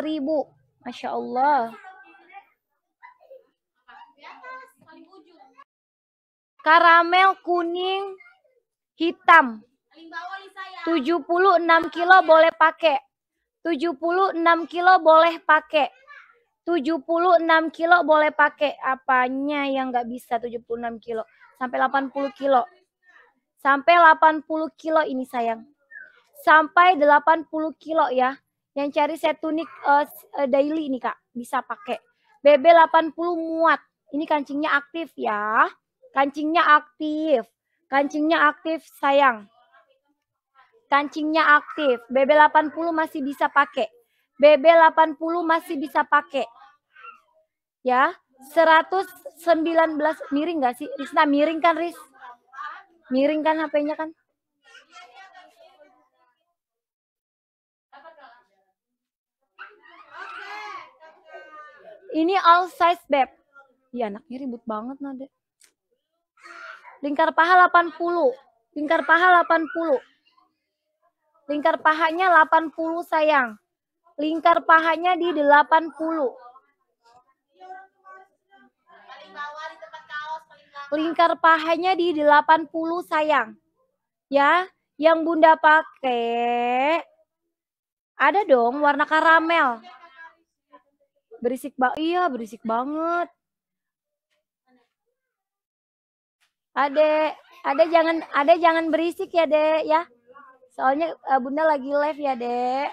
ribu. Masya Allah. Karamel kuning hitam. 76 kilo boleh pakai. 76 kilo boleh pakai. 76 kilo boleh pakai. Apanya yang nggak bisa 76 kilo? Sampai 80 kilo. Sampai 80 kilo ini sayang. Sampai 80 kilo ya. Yang cari set tunik uh, eh, eh, daily ini Kak, bisa pakai. BB80 muat. Ini kancingnya aktif ya. Kancingnya aktif. Kancingnya aktif sayang. Kancingnya aktif. BB80 masih bisa pakai. BB80 masih bisa pakai. Ya, 119 miring gak sih? Risna miring kan Ris? Miring kan HP-nya kan? Ini all size beb. Iya anaknya ribut banget Nade. Lingkar paha 80. Lingkar paha 80. Lingkar pahanya 80 sayang. Lingkar pahanya di 80. Lingkar pahanya di 80 sayang. Ya, yang Bunda pakai ada dong warna karamel berisik bang. iya berisik banget Ade, Ade jangan Ade jangan berisik ya, Dek, ya. Soalnya eh, Bunda lagi live ya, Dek.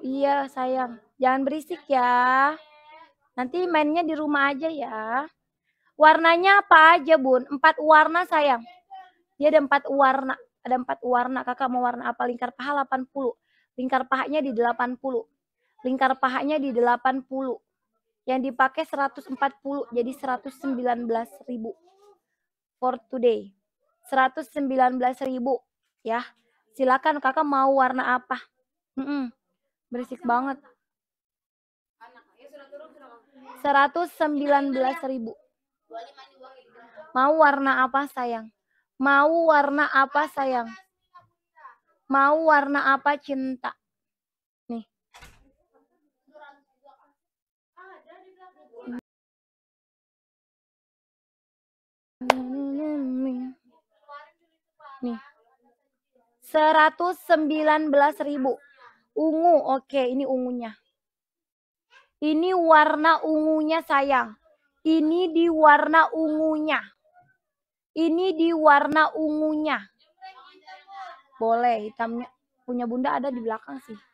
Iya, sayang. Jangan berisik ya. Nanti mainnya di rumah aja ya. Warnanya apa aja, Bun? Empat warna, sayang. Dia ada empat warna. Ada empat warna. Kakak mau warna apa? Lingkar paha 80. Lingkar pahanya di 80 lingkar pahanya di 80 yang dipakai 140 jadi 119 ribu for today 119 ribu ya silakan kakak mau warna apa mm -mm, berisik banget 119 ribu mau warna apa sayang mau warna apa sayang mau warna apa cinta nih? 119.000. Ungu, oke ini ungunya. Ini warna ungunya sayang. Ini di warna ungunya. Ini di warna ungunya. Boleh hitamnya. Punya bunda ada di belakang sih.